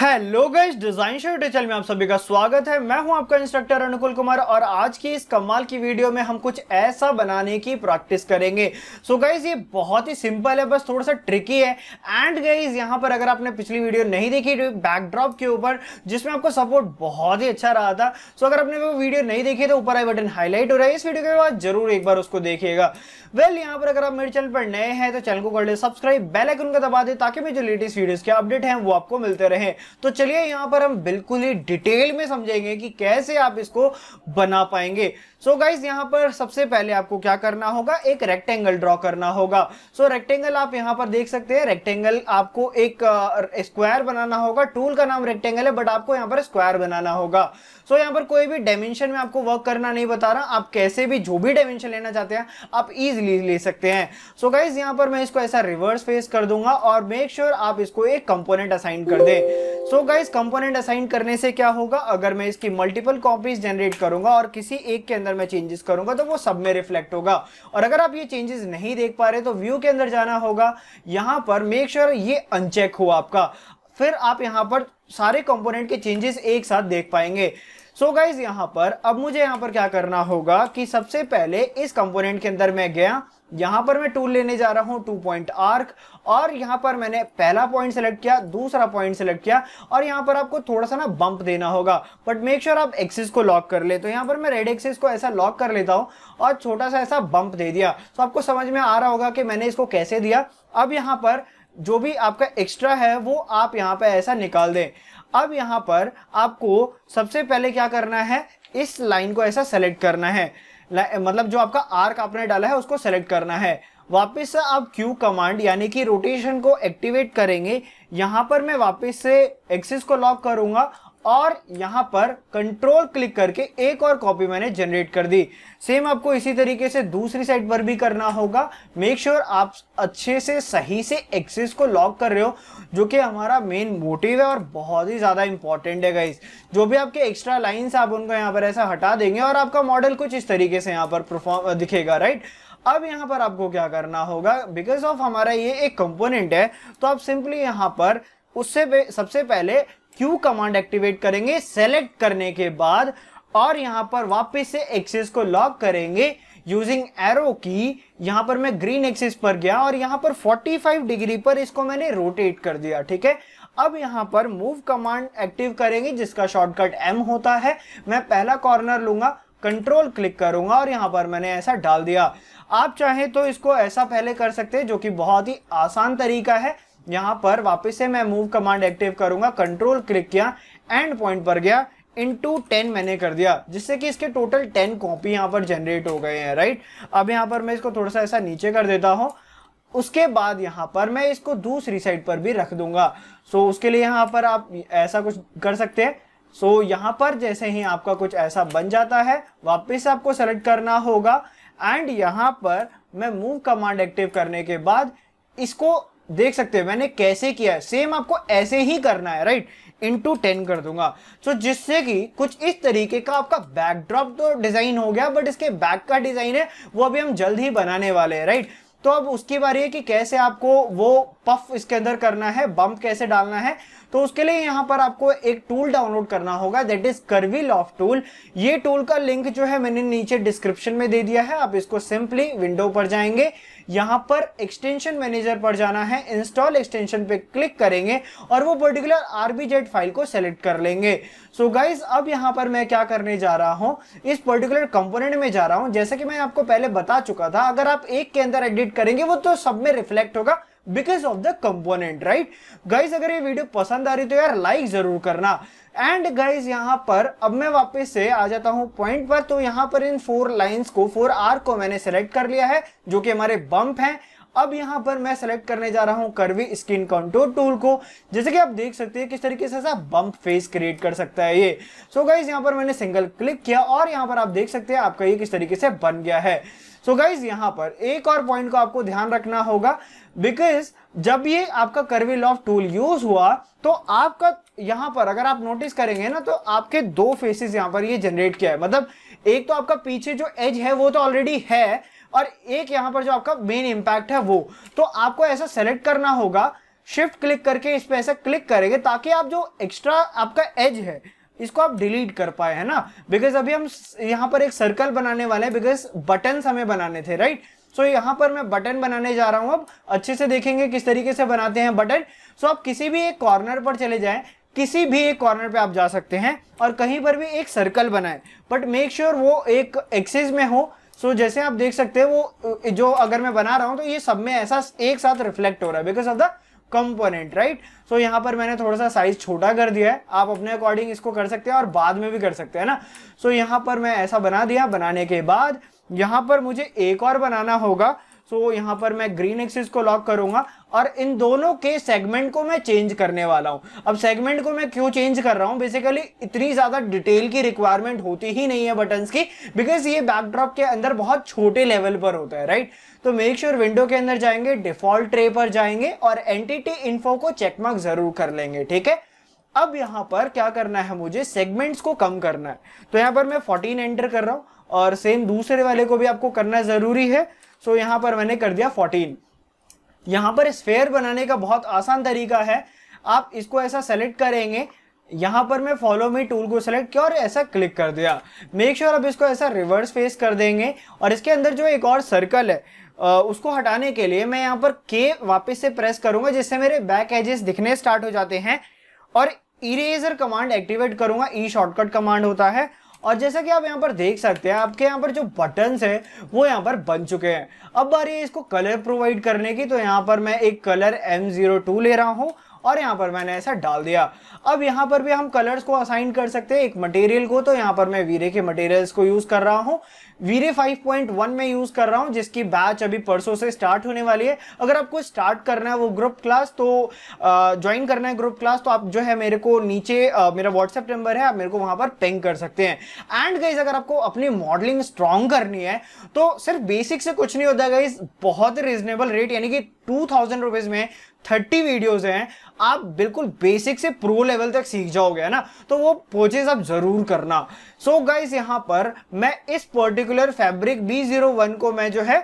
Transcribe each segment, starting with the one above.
hello guys design shirt channel में आप सभी का स्वागत है मैं हूं आपका इंस्ट्रक्टर अनुकुल कुमार और आज की इस कमाल की वीडियो में हम कुछ ऐसा बनाने की प्रैक्टिस करेंगे सो so गाइस ये बहुत ही सिंपल है बस थोड़ा सा ट्रिकी है एंड गाइस यहां पर अगर आपने पिछली वीडियो नहीं देखी बैकड्रॉप तो के ऊपर जिसमें आपको सपोर्ट बहुत ही अच्छा रहा था सो so अगर आपने वो वीडियो नहीं देखी तो ऊपर आई बटन हाईलाइट हो रहा है इस वीडियो के बाद जरूर एक बार उसको देखिएगा वेल well, यहाँ पर अगर आप मेरे चैनल पर नए हैं तो चैनल को कर ले सब्सक्राइब बेलाइकन का दबा दे ताकि मेरे जो लेटेस्ट वीडियोज के अपडेट हैं वो आपको मिलते रहे तो चलिए यहाँ पर हम बिल्कुल ही डिटेल में समझेंगे कि कैसे आप इसको बना पाएंगे सो so गाइज यहाँ पर सबसे पहले आपको क्या करना होगा एक रेक्टेंगल ड्रॉ करना होगा सो so रेक्टेंगल आप यहाँ पर देख सकते हैं रेक्टेंगल आपको एक स्क्वायर बनाना होगा टूल का नाम रेक्टेंगल है बट आपको यहाँ पर स्क्वायर बनाना होगा सो so यहाँ पर कोई भी डायमेंशन में आपको वर्क करना नहीं बता रहा आप कैसे भी जो भी डायमेंशन लेना चाहते हैं आप ईजिली ले सकते हैं सो so गाइज यहाँ पर मैं इसको ऐसा रिवर्स फेस कर दूंगा और मेक श्योर sure आप इसको एक कंपोनेंट असाइन कर दें सो गाइज कंपोनेंट असाइन करने से क्या होगा अगर मैं इसकी मल्टीपल कॉपीज जनरेट करूंगा और किसी एक के अंदर मैं चेंजेस करूंगा तो वो सब में रिफ्लेक्ट होगा और अगर आप ये चेंजेस नहीं देख पा रहे तो व्यू के अंदर जाना होगा यहां पर मेक श्योर sure ये अनचेक हो आपका फिर आप यहां पर सारे कंपोनेंट के चेंजेस एक साथ देख पाएंगे सो so गाइज यहां पर अब मुझे यहां पर क्या करना होगा कि सबसे पहले इस कंपोनेंट के अंदर मैं गया यहां पर मैं टूल लेने जा रहा हूं टू पॉइंट आर्क और यहां पर मैंने पहला पॉइंट सेलेक्ट किया दूसरा पॉइंट सेलेक्ट किया और यहां पर आपको थोड़ा सा ना बंप देना होगा बट मेक श्योर आप एक्सिस को लॉक कर ले तो यहां पर मैं रेड एक्सिस को ऐसा लॉक कर लेता हूं और छोटा सा ऐसा बंप दे दिया तो आपको समझ में आ रहा होगा कि मैंने इसको कैसे दिया अब यहां पर जो भी आपका एक्स्ट्रा है वो आप यहाँ पर ऐसा निकाल दें अब यहाँ पर आपको सबसे पहले क्या करना है इस लाइन को ऐसा सेलेक्ट करना है मतलब जो आपका आर्क आपने डाला है उसको सेलेक्ट करना है वापस से आप क्यू कमांड यानी कि रोटेशन को एक्टिवेट करेंगे यहाँ पर मैं वापस से एक्सिस को लॉक करूंगा और यहाँ पर कंट्रोल क्लिक करके एक और कॉपी मैंने जनरेट कर दी सेम आपको इसी तरीके से दूसरी साइड पर भी करना होगा मेक श्योर sure आप अच्छे से सही से एक्सेस को लॉक कर रहे हो जो कि हमारा मेन मोटिव है और बहुत ही ज़्यादा इंपॉर्टेंट है गाइस जो भी आपके एक्स्ट्रा लाइन्स आप उनको यहाँ पर ऐसा हटा देंगे और आपका मॉडल कुछ इस तरीके से यहाँ पर परफॉर्म दिखेगा राइट अब यहाँ पर आपको क्या करना होगा बिकॉज ऑफ हमारा ये एक कंपोनेंट है तो आप सिंपली यहाँ पर उससे सबसे पहले क्यू कमांड एक्टिवेट करेंगे सेलेक्ट करने के बाद और यहाँ पर वापस से एक्सेस को लॉक करेंगे यूजिंग एरो की यहाँ पर मैं ग्रीन एक्सेस पर गया और यहाँ पर 45 डिग्री पर इसको मैंने रोटेट कर दिया ठीक है अब यहाँ पर मूव कमांड एक्टिव करेंगे जिसका शॉर्टकट एम होता है मैं पहला कॉर्नर लूंगा कंट्रोल क्लिक करूंगा और यहाँ पर मैंने ऐसा डाल दिया आप चाहें तो इसको ऐसा पहले कर सकते हैं जो कि बहुत ही आसान तरीका है यहां पर वापस से मैं मूव कमांड एक्टिव करूंगा कंट्रोल क्लिक किया एंड पॉइंट पर गया इन टू टेन मैंने कर दिया जिससे कि इसके टोटल टेन कॉपी यहां पर जनरेट हो गए हैं राइट अब यहां पर मैं इसको थोड़ा सा ऐसा नीचे कर देता हूँ उसके बाद यहाँ पर मैं इसको दूसरी साइड पर भी रख दूंगा सो so, उसके लिए यहाँ पर आप ऐसा कुछ कर सकते हैं सो so, पर जैसे ही आपका कुछ ऐसा बन जाता है वापस आपको सेलेक्ट करना होगा एंड यहां पर मैं मूव कमांड एक्टिव करने के बाद इसको देख सकते हैं मैंने कैसे किया है सेम आपको ऐसे ही करना है राइट इंटू टेन कर दूंगा तो so, जिससे कि कुछ इस तरीके का आपका बैकड्रॉप तो डिजाइन हो गया बट इसके बैक का डिजाइन है वो अभी हम जल्द ही बनाने वाले हैं राइट तो अब उसकी बारी है कि कैसे आपको वो पफ इसके अंदर करना है बम्प कैसे डालना है तो उसके लिए यहाँ पर आपको एक टूल डाउनलोड करना होगा that is curvy loft tool ये टूल का लिंक जो है मैंने नीचे डिस्क्रिप्शन में दे दिया है आप इसको सिंपली विंडो पर जाएंगे यहाँ पर एक्सटेंशन मैनेजर पर जाना है इंस्टॉल एक्सटेंशन पे क्लिक करेंगे और वो पर्टिकुलर आरबीजेड फाइल को सेलेक्ट कर लेंगे सो so गाइज अब यहाँ पर मैं क्या करने जा रहा हूँ इस पर्टिकुलर कंपोनेंट में जा रहा हूँ जैसे कि मैं आपको पहले बता चुका था अगर आप एक के अंदर एडिट करेंगे वो तो सब में रिफ्लेक्ट होगा because of the component right guys अगर ये वीडियो पसंद आ रही तो यार लाइक जरूर करना एंड गाइज यहाँ पर अब मैं वापस से आ जाता हूँ पॉइंट पर तो यहाँ पर इन फोर लाइन्स को फोर आर को मैंने सेलेक्ट कर लिया है जो कि हमारे बम्प हैं अब यहाँ पर मैं सेलेक्ट करने जा रहा हूँ कर्वी स्किन कंट्रोल टूल को जैसे कि आप देख सकते हैं किस तरीके से बम्प फेस क्रिएट कर सकता है ये सो so गाइज यहाँ पर मैंने सिंगल क्लिक किया और यहाँ पर आप देख सकते हैं आपका ये किस तरीके से बन गया है सो so गाइज यहाँ पर एक और पॉइंट को आपको ध्यान रखना होगा बिकॉज जब ये आपका करवी लॉफ टूल यूज हुआ तो आपका यहाँ पर अगर आप नोटिस करेंगे ना तो आपके दो फेसेस यहाँ पर ये जनरेट किया है मतलब एक तो आपका पीछे जो एज है वो तो ऑलरेडी है और एक यहाँ पर जो आपका मेन इम्पैक्ट है वो तो आपको ऐसा सेलेक्ट करना होगा शिफ्ट क्लिक करके इस पर ऐसा क्लिक करेंगे ताकि आप जो एक्स्ट्रा आपका एज है इसको आप डिलीट कर पाए है ना बिकॉज अभी हम यहाँ पर एक सर्कल बनाने वाले हैं बिकॉज बटन हमें बनाने थे राइट सो so, यहाँ पर मैं बटन बनाने जा रहा हूँ अब अच्छे से देखेंगे किस तरीके से बनाते हैं बटन सो so, आप किसी भी एक कॉर्नर पर चले जाए किसी भी एक कॉर्नर पे आप जा सकते हैं और कहीं पर भी एक सर्कल बनाएं बट मेक श्योर वो एक एक्सेस में हो सो so, जैसे आप देख सकते हैं वो जो अगर मैं बना रहा हूँ तो ये सब में ऐसा एक साथ रिफ्लेक्ट हो रहा है because of the component right so यहाँ पर मैंने थोड़ा सा साइज छोटा कर दिया है आप अपने अकॉर्डिंग इसको कर सकते हैं और बाद में भी कर सकते हैं ना सो so, यहाँ पर मैं ऐसा बना दिया बनाने के बाद यहां पर मुझे एक और बनाना होगा सो so, यहाँ पर मैं ग्रीन एक्सिस को लॉक करूंगा और इन दोनों के सेगमेंट को मैं चेंज करने वाला हूं अब सेगमेंट को मैं क्यों चेंज कर रहा हूं बेसिकली इतनी ज़्यादा डिटेल की रिक्वायरमेंट होती ही नहीं है बटन की बिकॉज ये बैकड्रॉप के अंदर बहुत छोटे लेवल पर होता है राइट तो मेक श्योर विंडो के अंदर जाएंगे डिफॉल्ट ट्रे पर जाएंगे और एंटिटी इन्फो को चेकमार्क जरूर कर लेंगे ठीक है अब यहां पर क्या करना है मुझे सेगमेंट्स को कम करना है तो यहां पर मैं 14 एंटर कर रहा हूं और सेम दूसरे वाले को भी आपको करना जरूरी है सो यहां पर मैंने कर दिया यहाँ पर स्फेयर बनाने का बहुत आसान तरीका है आप इसको ऐसा सेलेक्ट करेंगे यहाँ पर मैं फॉलो मी टूल को सेलेक्ट किया और ऐसा क्लिक कर दिया मेक श्योर sure अब इसको ऐसा रिवर्स फेस कर देंगे और इसके अंदर जो एक और सर्कल है उसको हटाने के लिए मैं यहाँ पर के वापस से प्रेस करूँगा जिससे मेरे बैक एजेस दिखने स्टार्ट हो जाते हैं और इरेजर कमांड एक्टिवेट करूँगा ई शॉर्टकट कमांड होता है और जैसा कि आप यहाँ पर देख सकते हैं आपके यहाँ पर जो बटन्स है वो यहाँ पर बन चुके हैं अब बारी है इसको कलर प्रोवाइड करने की तो यहाँ पर मैं एक कलर M02 ले रहा हूँ और यहाँ पर मैंने ऐसा डाल दिया अब यहाँ पर भी हम कलर्स को असाइन कर सकते हैं एक मटेरियल को तो यहाँ पर मैं वीरे के मटेरियल्स को यूज़ कर रहा हूँ वीरे 5.1 में यूज कर रहा हूं जिसकी बैच अभी परसों से स्टार्ट होने वाली है अगर आपको स्टार्ट करना है वो ग्रुप क्लास तो ज्वाइन करना है ग्रुप क्लास तो आप जो है मेरे को नीचे आ, मेरा व्हाट्सएप नंबर है आप मेरे को वहां पर पेंग कर सकते हैं एंड गाइज अगर आपको अपनी मॉडलिंग स्ट्रॉन्ग करनी है तो सिर्फ बेसिक से कुछ नहीं होता गाइज बहुत रीजनेबल रेट यानी कि टू थाउजेंड में थर्टी वीडियोस हैं आप बिल्कुल बेसिक से प्रो लेवल तक सीख जाओगे है ना तो वो पोचेज आप जरूर करना सो so गाइज यहां पर मैं इस particular particular fabric B zero one को मैं जो है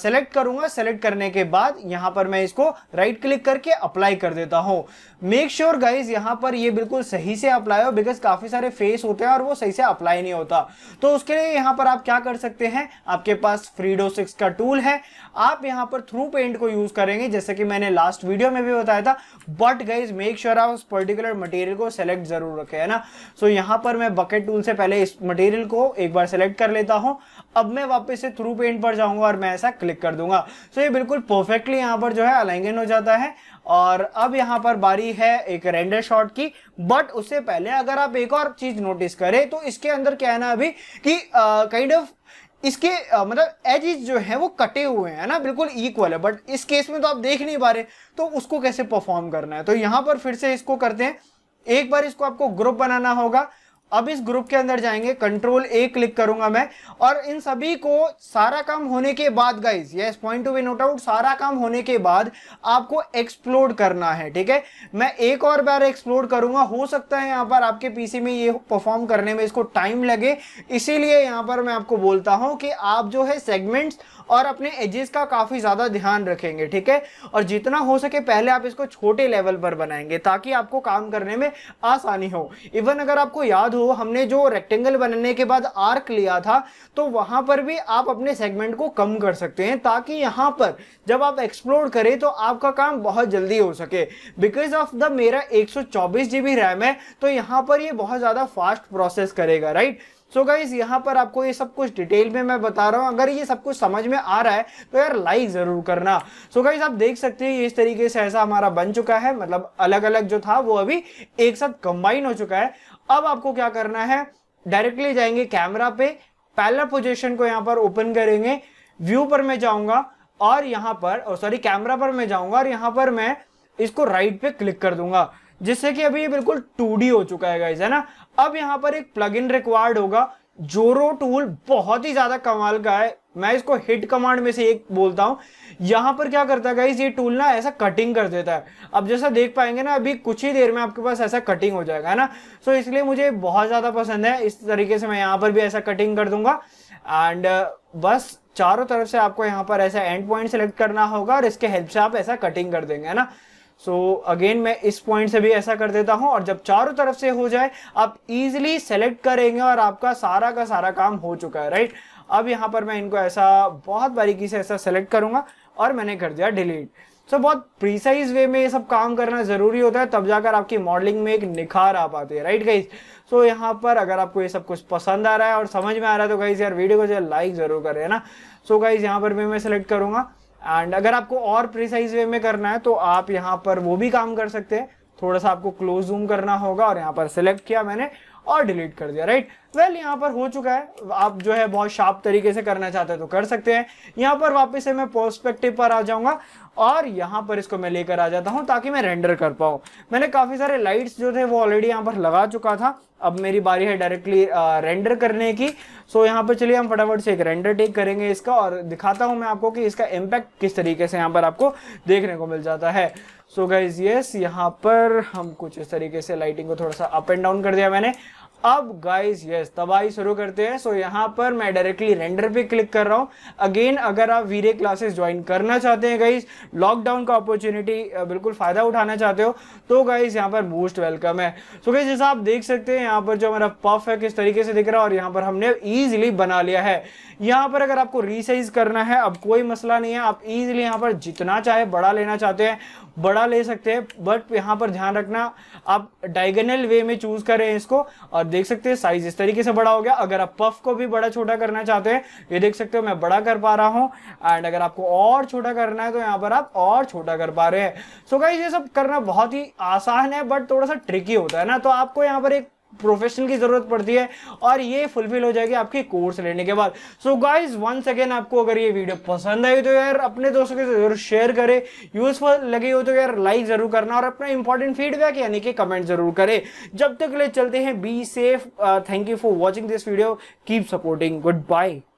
सेलेक्ट करूंगा सेलेक्ट करने के बाद यहां पर मैं इसको राइट क्लिक करके अप्लाई कर देता हूं मेक श्योर गाइज यहां पर ये बिल्कुल सही से अप्लाई हो बिकॉज काफी सारे फेस होते हैं और वो सही से अप्लाई नहीं होता तो उसके लिए यहां पर आप क्या कर सकते हैं आपके पास फ्रीडो सिक्स का टूल है आप यहां पर थ्रू पेंट को यूज करेंगे जैसे कि मैंने लास्ट वीडियो में भी बताया था बट गाइज मेक श्योर आप उस पर्टिकुलर मटेरियल को सेलेक्ट जरूर रखें है ना सो so, यहां पर मैं बकेट टूल से पहले इस मटेरियल को एक बार सेलेक्ट कर लेता हूं हूँ अब मैं वापस से थ्रू पेंट पर जाऊंगा और मैं ऐसा क्लिक कर दूंगा सो ये बिल्कुल परफेक्टली यहाँ पर जो है अलाइंगन हो जाता है और अब यहाँ पर बारी है एक रेंडर शॉट की बट उससे पहले अगर आप एक और चीज नोटिस करें तो इसके अंदर क्या है ना अभी कि काइंड ऑफ इसके आ, मतलब एजिस जो है वो कटे हुए हैं ना बिल्कुल इक्वल है बट इस केस में तो आप देख नहीं पा रहे तो उसको कैसे परफॉर्म करना है तो यहाँ पर फिर से इसको करते हैं एक बार इसको आपको ग्रुप बनाना होगा अब इस ग्रुप के अंदर जाएंगे कंट्रोल ए क्लिक करूंगा मैं और इन सभी को सारा काम होने के बाद गाइज ये point to be note out सारा काम होने के बाद आपको एक्सप्लोर करना है ठीक है मैं एक और बार एक्सप्लोर करूंगा हो सकता है यहाँ पर आपके पीसी में ये परफॉर्म करने में इसको टाइम लगे इसीलिए यहाँ पर मैं आपको बोलता हूँ कि आप जो है सेगमेंट्स और अपने एजेस का काफ़ी ज़्यादा ध्यान रखेंगे ठीक है और जितना हो सके पहले आप इसको छोटे लेवल पर बनाएंगे ताकि आपको काम करने में आसानी हो इवन अगर आपको याद हो तो हमने जो रेक्टेंगल बनाने के बाद आर्क लिया था तो वहां पर भी आप अपने सेगमेंट को कम कर सकते हैं ताकि यहां पर जब आप एक्सप्लोर करें तो आपका काम बहुत जल्दी हो सके बिकॉज ऑफ द मेरा एक सौ रैम है तो यहां पर ये बहुत ज़्यादा फास्ट प्रोसेस करेगा राइट सो so गाइज यहाँ पर आपको ये सब कुछ डिटेल में मैं बता रहा हूँ अगर ये सब कुछ समझ में आ रहा है तो यार लाइक ज़रूर करना सो so गाइज आप देख सकते हैं इस तरीके से ऐसा हमारा बन चुका है मतलब अलग अलग जो था वो अभी एक साथ कंबाइन हो चुका है अब आपको क्या करना है डायरेक्टली जाएंगे कैमरा पे पहला पोजीशन को यहाँ पर ओपन करेंगे व्यू पर मैं जाऊंगा और यहाँ पर सॉरी oh, कैमरा पर मैं जाऊंगा और यहाँ पर मैं इसको राइट पे क्लिक कर दूंगा जिससे कि अभी ये बिल्कुल टू हो चुका है गाइज है ना अब यहाँ पर एक प्लगइन रिक्वायर्ड होगा जोरो टूल बहुत ही ज्यादा कमाल का है मैं इसको हिट कमांड में से एक बोलता हूँ यहाँ पर क्या करता है ये टूल ना ऐसा कटिंग कर देता है अब जैसा देख पाएंगे ना अभी कुछ ही देर में आपके पास ऐसा कटिंग हो जाएगा है ना सो so, इसलिए मुझे बहुत ज़्यादा पसंद है इस तरीके से मैं यहाँ पर भी ऐसा कटिंग कर दूंगा एंड uh, बस चारों तरफ से आपको यहाँ पर ऐसा एंड पॉइंट सेलेक्ट करना होगा और इसके हेल्प से आप ऐसा कटिंग कर देंगे है ना सो so, अगेन मैं इस पॉइंट से भी ऐसा कर देता हूं और जब चारों तरफ से हो जाए आप इजिली सेलेक्ट करेंगे और आपका सारा का सारा काम हो चुका है राइट अब यहाँ पर मैं इनको ऐसा बहुत बारीकी से ऐसा सेलेक्ट करूंगा और मैंने कर दिया डिलीट सो so, बहुत प्रिसाइज वे में ये सब काम करना ज़रूरी होता है तब जाकर आपकी मॉडलिंग में एक निखार आ पाती है राइट गाइज सो so, यहाँ पर अगर आपको ये सब कुछ पसंद आ रहा है और समझ में आ रहा है तो गाइज यार वीडियो को जो लाइक ज़रूर करें ना सो गाइज यहाँ पर भी मैं सेलेक्ट करूँगा एंड अगर आपको और प्रिसाइज वे में करना है तो आप यहाँ पर वो भी काम कर सकते हैं थोड़ा सा आपको क्लोज जूम करना होगा और यहाँ पर सिलेक्ट किया मैंने और डिलीट कर दिया राइट वेल well, यहाँ पर हो चुका है आप जो है बहुत शार्प तरीके से करना चाहते हैं तो कर सकते हैं यहाँ पर वापस से मैं पर्सपेक्टिव पर आ जाऊंगा और यहाँ पर इसको मैं लेकर आ जाता हूँ ताकि मैं रेंडर कर पाऊँ मैंने काफ़ी सारे लाइट्स जो थे वो ऑलरेडी यहाँ पर लगा चुका था अब मेरी बारी है डायरेक्टली रेंडर करने की सो so, यहाँ पर चलिए हम फटाफट से एक रेंडर टेक करेंगे इसका और दिखाता हूँ मैं आपको कि इसका इम्पैक्ट किस तरीके से यहाँ पर आपको देखने को मिल जाता है सो गाइज यस यहाँ पर हम कुछ इस तरीके से लाइटिंग को थोड़ा सा अप एंड डाउन कर दिया मैंने अब गाइस यस तबाही शुरू करते हैं सो so, यहाँ पर मैं डायरेक्टली रेंडर पे क्लिक कर रहा हूँ अगेन अगर आप वीरे क्लासेस ज्वाइन करना चाहते हैं गाइस लॉकडाउन का अपॉर्चुनिटी बिल्कुल फ़ायदा उठाना चाहते हो तो गाइस यहाँ पर मोस्ट वेलकम है सो गाइस जैसा आप देख सकते हैं यहाँ पर जो हमारा पफ है किस तरीके से दिख रहा है और यहाँ पर हमने ईजिली बना लिया है यहाँ पर अगर आपको रिसाइज करना है अब कोई मसला नहीं है आप ईजिली यहाँ पर जितना चाहे बड़ा लेना चाहते हैं बड़ा ले सकते हैं बट यहाँ पर ध्यान रखना आप डायगनल वे में चूज़ करें इसको और देख सकते हैं साइज इस तरीके से बड़ा हो गया अगर आप पफ को भी बड़ा छोटा करना चाहते हैं ये देख सकते हो मैं बड़ा कर पा रहा हूं एंड अगर आपको और छोटा करना है तो यहाँ पर आप और छोटा कर पा रहे हैं सो so गाइज ये सब करना बहुत ही आसान है बट थोड़ा सा ट्रिकी होता है ना तो आपको यहाँ पर एक प्रोफेशनल की ज़रूरत पड़ती है और ये फुलफिल हो जाएगी आपके कोर्स लेने के बाद सो गाइज वंस अगेन आपको अगर ये वीडियो पसंद आई तो यार अपने दोस्तों के जरूर शेयर करें यूजफुल लगी हो तो यार लाइक ज़रूर करना और अपना इंपॉर्टेंट फीडबैक यानी कि कमेंट ज़रूर करें जब तक ले चलते हैं be safe thank you for watching this video keep supporting good bye